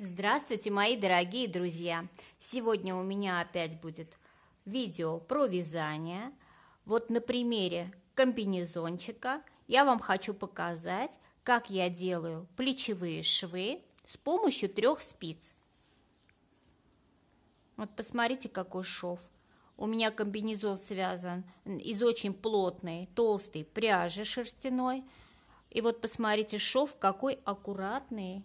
Здравствуйте, мои дорогие друзья! Сегодня у меня опять будет видео про вязание. Вот на примере комбинезончика я вам хочу показать, как я делаю плечевые швы с помощью трех спиц. Вот посмотрите, какой шов. У меня комбинезон связан из очень плотной, толстой пряжи шерстяной. И вот посмотрите, шов какой аккуратный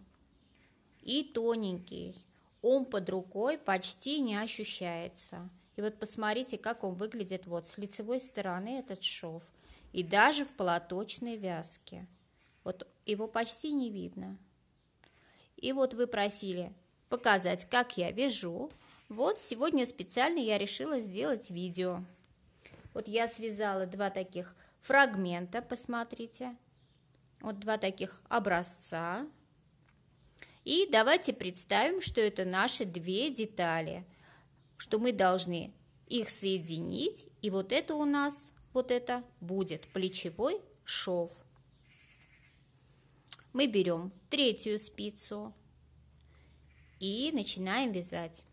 и тоненький. Он под рукой почти не ощущается. И вот посмотрите, как он выглядит вот с лицевой стороны этот шов. И даже в полоточной вязке. Вот его почти не видно. И вот вы просили показать, как я вяжу. Вот сегодня специально я решила сделать видео. Вот я связала два таких фрагмента, посмотрите. Вот два таких образца. И давайте представим, что это наши две детали, что мы должны их соединить, и вот это у нас, вот это будет плечевой шов. Мы берем третью спицу и начинаем вязать.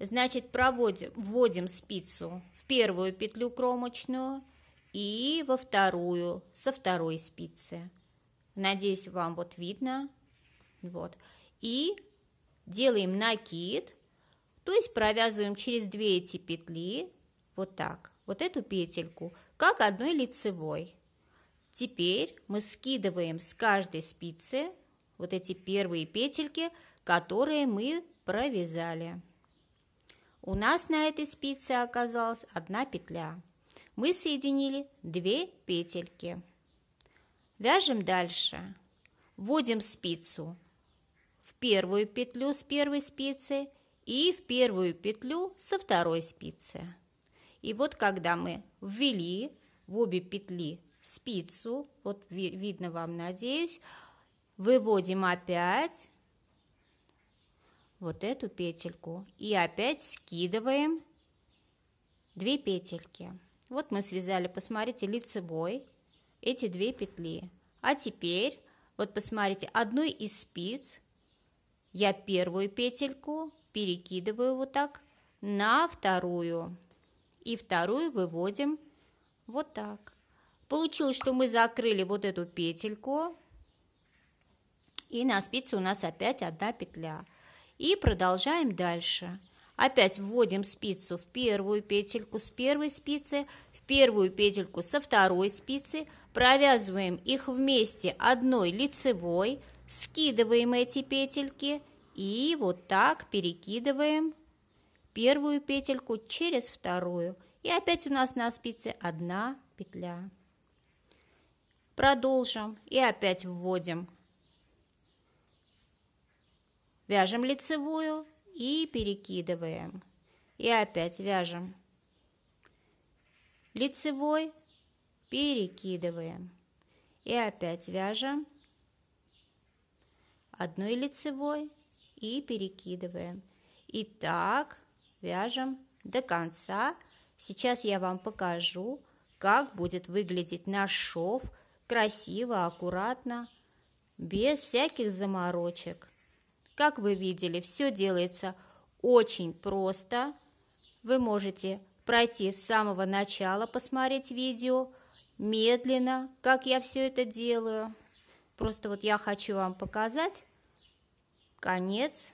Значит, проводим, вводим спицу в первую петлю кромочную и во вторую со второй спицы. Надеюсь, вам вот видно, вот. И делаем накид, то есть провязываем через две эти петли вот так, вот эту петельку, как одной лицевой. Теперь мы скидываем с каждой спицы вот эти первые петельки, которые мы провязали. У нас на этой спице оказалась одна петля. Мы соединили две петельки. Вяжем дальше. Вводим спицу в первую петлю с первой спицы и в первую петлю со второй спицы. И вот когда мы ввели в обе петли спицу, вот ви видно вам, надеюсь, выводим опять вот эту петельку и опять скидываем две петельки. Вот мы связали, посмотрите, лицевой эти две петли. А теперь, вот посмотрите, одной из спиц я первую петельку перекидываю вот так на вторую. И вторую выводим вот так. Получилось, что мы закрыли вот эту петельку. И на спице у нас опять одна петля. И продолжаем дальше. Опять вводим спицу в первую петельку с первой спицы, в первую петельку со второй спицы – Провязываем их вместе одной лицевой, скидываем эти петельки и вот так перекидываем первую петельку через вторую. И опять у нас на спице одна петля. Продолжим и опять вводим. Вяжем лицевую и перекидываем. И опять вяжем лицевой, перекидываем. И опять вяжем одной лицевой и перекидываем. И так вяжем до конца. Сейчас я вам покажу, как будет выглядеть наш шов красиво, аккуратно, без всяких заморочек. Как вы видели, все делается очень просто. Вы можете пройти с самого начала, посмотреть видео, медленно, как я все это делаю. Просто вот я хочу вам показать конец,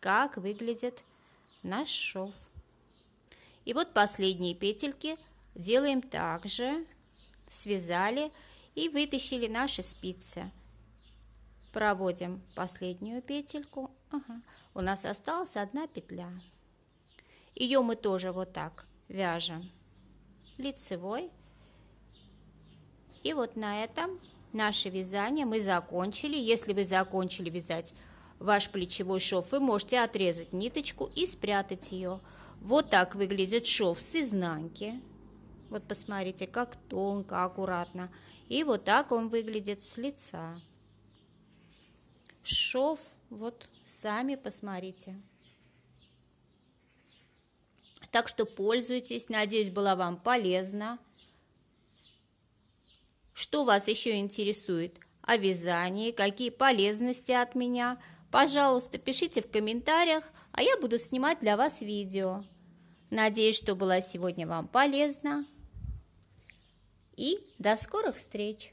как выглядит наш шов. И вот последние петельки делаем также, связали и вытащили наши спицы. Проводим последнюю петельку. Ага. У нас осталась одна петля. Ее мы тоже вот так вяжем лицевой. И вот на этом наше вязание мы закончили. Если вы закончили вязать ваш плечевой шов, вы можете отрезать ниточку и спрятать ее. Вот так выглядит шов с изнанки. Вот посмотрите, как тонко, аккуратно. И вот так он выглядит с лица. Шов, вот сами посмотрите. Так что пользуйтесь, надеюсь, была вам полезна. Что вас еще интересует? О вязании, какие полезности от меня? Пожалуйста, пишите в комментариях, а я буду снимать для вас видео. Надеюсь, что была сегодня вам полезна. И до скорых встреч!